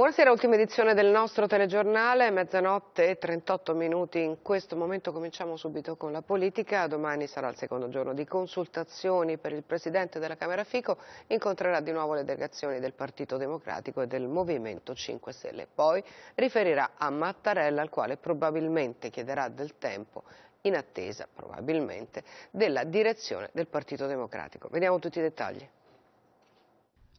Buonasera, ultima edizione del nostro telegiornale, mezzanotte e 38 minuti. In questo momento cominciamo subito con la politica. Domani sarà il secondo giorno di consultazioni per il Presidente della Camera Fico. Incontrerà di nuovo le delegazioni del Partito Democratico e del Movimento 5 Stelle. Poi riferirà a Mattarella, al quale probabilmente chiederà del tempo in attesa, probabilmente, della direzione del Partito Democratico. Vediamo tutti i dettagli.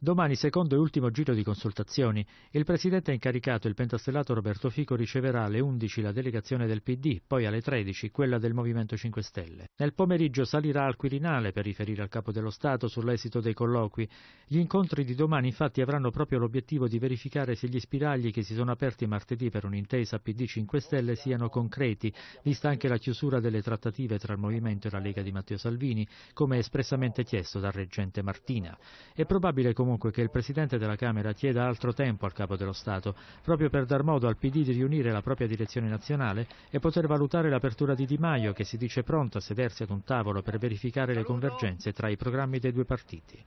Domani, secondo e ultimo giro di consultazioni, il presidente incaricato, il pentastellato Roberto Fico, riceverà alle 11 la delegazione del PD, poi alle 13 quella del Movimento 5 Stelle. Nel pomeriggio salirà al Quirinale per riferire al Capo dello Stato sull'esito dei colloqui. Gli incontri di domani infatti avranno proprio l'obiettivo di verificare se gli spiragli che si sono aperti martedì per un'intesa PD 5 Stelle siano concreti, vista anche la chiusura delle trattative tra il Movimento e la Lega di Matteo Salvini, come espressamente chiesto dal reggente Martina. È probabile comunque comunque che il Presidente della Camera chieda altro tempo al Capo dello Stato, proprio per dar modo al PD di riunire la propria direzione nazionale e poter valutare l'apertura di Di Maio, che si dice pronto a sedersi ad un tavolo per verificare le convergenze tra i programmi dei due partiti.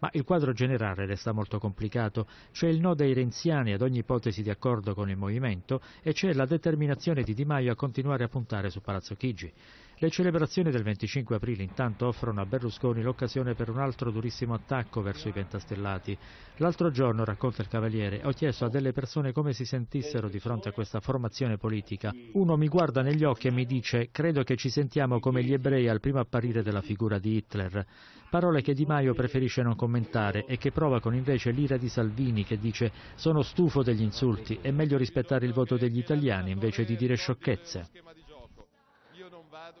Ma il quadro generale resta molto complicato, c'è il no dei renziani ad ogni ipotesi di accordo con il Movimento e c'è la determinazione di Di Maio a continuare a puntare su Palazzo Chigi. Le celebrazioni del 25 aprile intanto offrono a Berlusconi l'occasione per un altro durissimo attacco verso i pentastellati. L'altro giorno, racconta il Cavaliere, ho chiesto a delle persone come si sentissero di fronte a questa formazione politica. Uno mi guarda negli occhi e mi dice credo che ci sentiamo come gli ebrei al primo apparire della figura di Hitler. Parole che Di Maio preferisce non commentare e che provocano invece l'ira di Salvini che dice sono stufo degli insulti, è meglio rispettare il voto degli italiani invece di dire sciocchezze.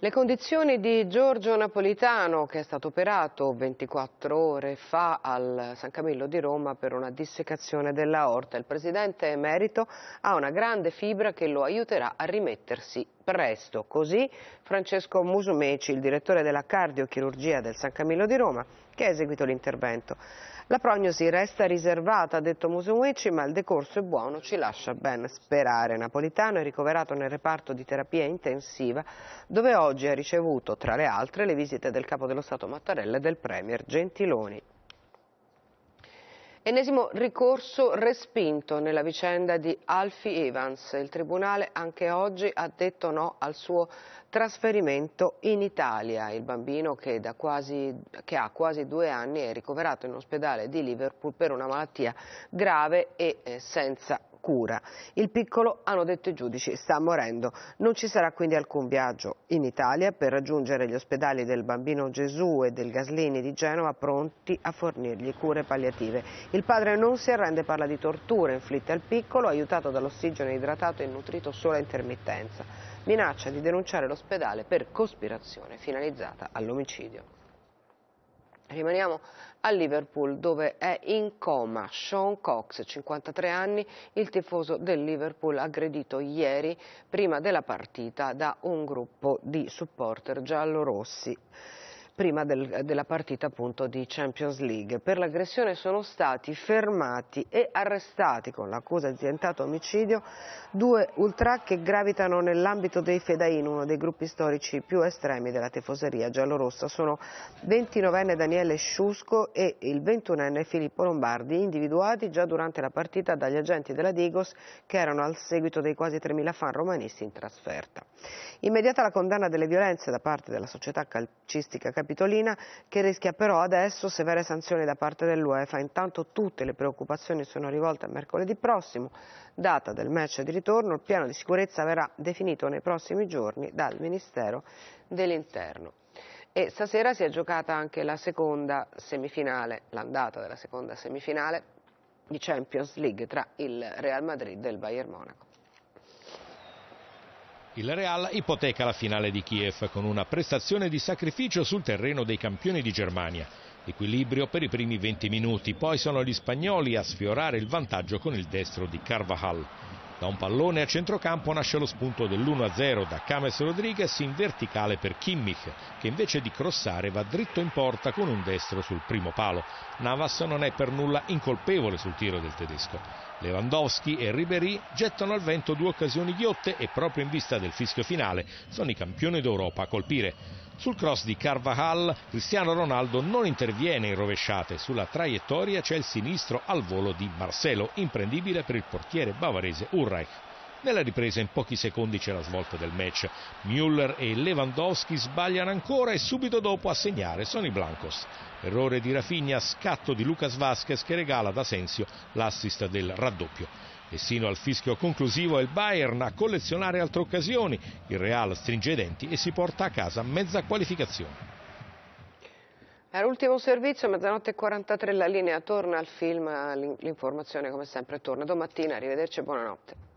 Le condizioni di Giorgio Napolitano, che è stato operato 24 ore fa al San Camillo di Roma per una dissecazione dell'aorta. Il presidente emerito ha una grande fibra che lo aiuterà a rimettersi presto. Così Francesco Musumeci, il direttore della cardiochirurgia del San Camillo di Roma, che ha eseguito l'intervento. La prognosi resta riservata, ha detto Musumeci, ma il decorso è buono, ci lascia ben sperare. Napolitano è ricoverato nel reparto di terapia intensiva, dove oggi ha ricevuto, tra le altre, le visite del capo dello Stato Mattarella e del Premier Gentiloni. Ennesimo ricorso respinto nella vicenda di Alfie Evans. Il Tribunale anche oggi ha detto no al suo trasferimento in Italia. Il bambino che, quasi, che ha quasi due anni è ricoverato in ospedale di Liverpool per una malattia grave e eh, senza cura. Il piccolo, hanno detto i giudici, sta morendo. Non ci sarà quindi alcun viaggio in Italia per raggiungere gli ospedali del Bambino Gesù e del Gaslini di Genova pronti a fornirgli cure palliative. Il padre non si arrende parla di torture inflitte al piccolo, aiutato dall'ossigeno idratato e nutrito solo a intermittenza. Minaccia di denunciare l'ospedale per cospirazione finalizzata all'omicidio. Rimaniamo a Liverpool dove è in coma Sean Cox, 53 anni, il tifoso del Liverpool aggredito ieri prima della partita da un gruppo di supporter giallorossi prima del, della partita appunto di Champions League. Per l'aggressione sono stati fermati e arrestati con l'accusa di tentato omicidio due ultra che gravitano nell'ambito dei Fedain, uno dei gruppi storici più estremi della tifoseria giallorossa. Sono 29enne Daniele Sciusco e il 21enne Filippo Lombardi, individuati già durante la partita dagli agenti della Digos che erano al seguito dei quasi 3.000 fan romanisti in trasferta. Immediata la condanna delle violenze da parte della società calcistica capitale capitolina che rischia però adesso severe sanzioni da parte dell'UEFA. Intanto tutte le preoccupazioni sono rivolte a mercoledì prossimo, data del match di ritorno. Il piano di sicurezza verrà definito nei prossimi giorni dal Ministero dell'Interno. E stasera si è giocata anche la seconda semifinale, l'andata della seconda semifinale di Champions League tra il Real Madrid e il Bayern Monaco. Il Real ipoteca la finale di Kiev con una prestazione di sacrificio sul terreno dei campioni di Germania. Equilibrio per i primi 20 minuti, poi sono gli spagnoli a sfiorare il vantaggio con il destro di Carvajal. Da un pallone a centrocampo nasce lo spunto dell'1-0 da Cames Rodriguez in verticale per Kimmich, che invece di crossare va dritto in porta con un destro sul primo palo. Navas non è per nulla incolpevole sul tiro del tedesco. Lewandowski e Ribéry gettano al vento due occasioni ghiotte e proprio in vista del fischio finale sono i campioni d'Europa a colpire. Sul cross di Carvajal, Cristiano Ronaldo non interviene in rovesciate. Sulla traiettoria c'è il sinistro al volo di Marcelo, imprendibile per il portiere bavarese Urreich. Nella ripresa in pochi secondi c'è la svolta del match. Müller e Lewandowski sbagliano ancora e subito dopo a segnare sono i Blancos. Errore di Rafinha, scatto di Lucas Vasquez che regala ad Asensio l'assist del raddoppio e sino al fischio conclusivo è il Bayern a collezionare altre occasioni. Il Real stringe i denti e si porta a casa mezza qualificazione. All'ultimo servizio, mezzanotte 43, la linea torna al film, l'informazione come sempre torna domattina, arrivederci e buonanotte.